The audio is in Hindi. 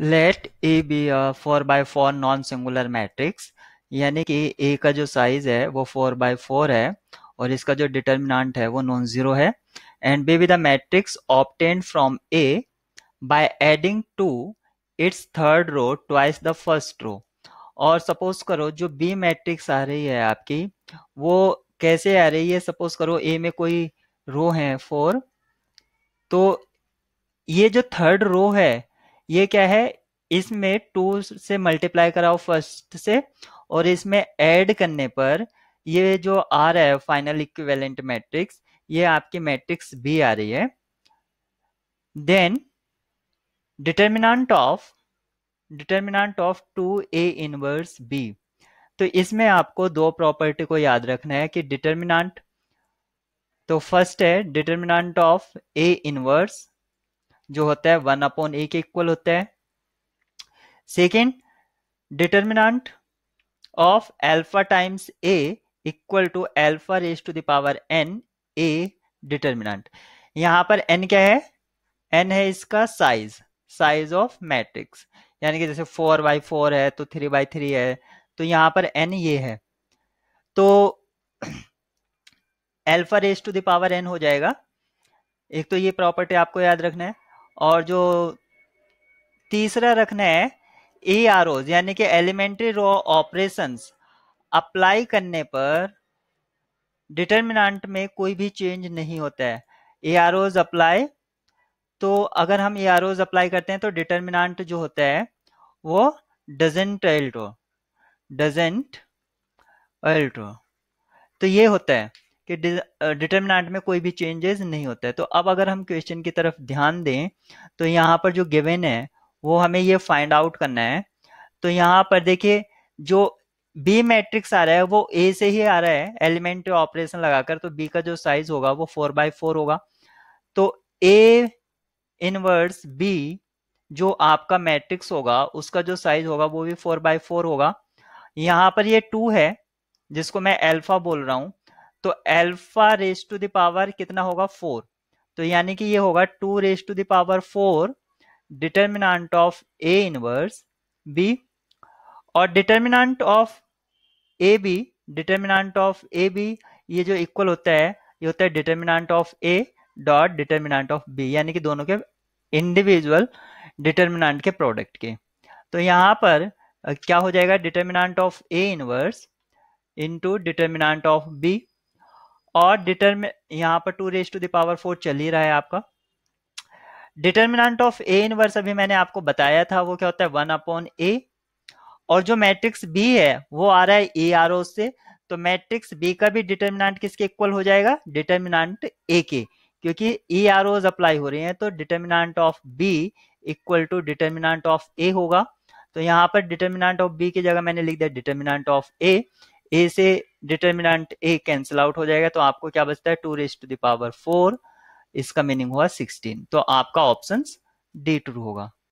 late A B four by four non singular matrix यानी कि ए का जो साइज है वो फोर बाय फोर है और इसका जो डिटर्मिनाट है वो नॉन जीरो है and B B the matrix obtained from A by adding to its third row twice the first row और सपोज करो जो बी मैट्रिक्स आ रही है आपकी वो कैसे आ रही है सपोज करो ए में कोई रो है फोर तो ये जो थर्ड रो है ये क्या है इसमें टू से मल्टीप्लाई कराओ फर्स्ट से और इसमें ऐड करने पर ये जो आ रहा है फाइनल इक्विवेलेंट मैट्रिक्स ये आपकी मैट्रिक्स बी आ रही है then determinant of determinant of two A inverse B तो इसमें आपको दो प्रॉपर्टी को याद रखना है कि डिटर्मिनाट तो फर्स्ट है डिटर्मिनाट ऑफ ए इनवर्स जो होता है वन अपॉन ए के इक्वल होता है second determinant of alpha times A equal to alpha raise to the power n A determinant यहां पर एन क्या है एन है इसका साइज साइज ऑफ मैट्रिक्स यानी कि जैसे फोर बाई फोर है तो थ्री बाई थ्री है तो यहां पर एन ये है तो alpha raise to the power n हो जाएगा एक तो ये प्रॉपर्टी आपको याद रखना है और जो तीसरा रखना है ए आर ओज यानी कि एलिमेंट्री रो ऑपरेशंस अप्लाई करने पर डिटर्मिनाट में कोई भी चेंज नहीं होता है ए आर ओज अप्लाई तो अगर हम ए आर ओज अप्लाई करते हैं तो डिटर्मिनाट जो होता है वो डजेंट एल्ट्रो डजेंट एल्ट्रो तो ये होता है कि डिटर्मिनेंट में कोई भी चेंजेस नहीं होता है तो अब अगर हम क्वेश्चन की तरफ ध्यान दें तो यहाँ पर जो गिवन है वो हमें ये फाइंड आउट करना है तो यहाँ पर देखिए जो बी मैट्रिक्स आ रहा है वो ए से ही आ रहा है एलिमेंट ऑपरेशन लगाकर तो बी का जो साइज होगा वो फोर बाय फोर होगा तो ए इनवर्स बी जो आपका मैट्रिक्स होगा उसका जो साइज होगा वो भी फोर बाय फोर होगा यहाँ पर ये टू है जिसको मैं एल्फा बोल रहा हूँ तो एल्फा रेस टू दावर कितना होगा फोर तो यानी कि ये होगा two raise to the power four determinant of A inverse B और determinant of A B determinant of A B ये जो इक्वल होता है ये होता है determinant of A dot determinant of B यानी कि दोनों के इंडिविजुअल डिटर्मिनाट के प्रोडक्ट के तो यहाँ पर क्या हो जाएगा determinant of A inverse into determinant of B और डिटरमिन यहाँ पर two raise to the power four चल ही रहा है आपका डिटर्मिनाट ऑफ ए इनवर्स अभी मैंने आपको बताया था वो क्या होता है वन अपॉन ए और जो मैट्रिक्स बी है वो आ रहा है ए आर ओ से तो मैट्रिक्स बी का भी डिटर्मिनाट किसके इक्वल हो जाएगा डिटर्मिनाट ए के क्योंकि ई आर ओज अप्लाई हो रही हैं तो determinant of B equal to determinant of A होगा तो यहाँ पर डिटर्मिनाट ऑफ बी की जगह मैंने लिख दिया डिटर्मिनाट ऑफ ए ए से डिटर्मिनेंट ए कैंसिल आउट हो जाएगा तो आपको क्या बचता है two raise to the power four इसका मीनिंग हुआ सिक्सटीन तो आपका ऑप्शन डी ट्रू होगा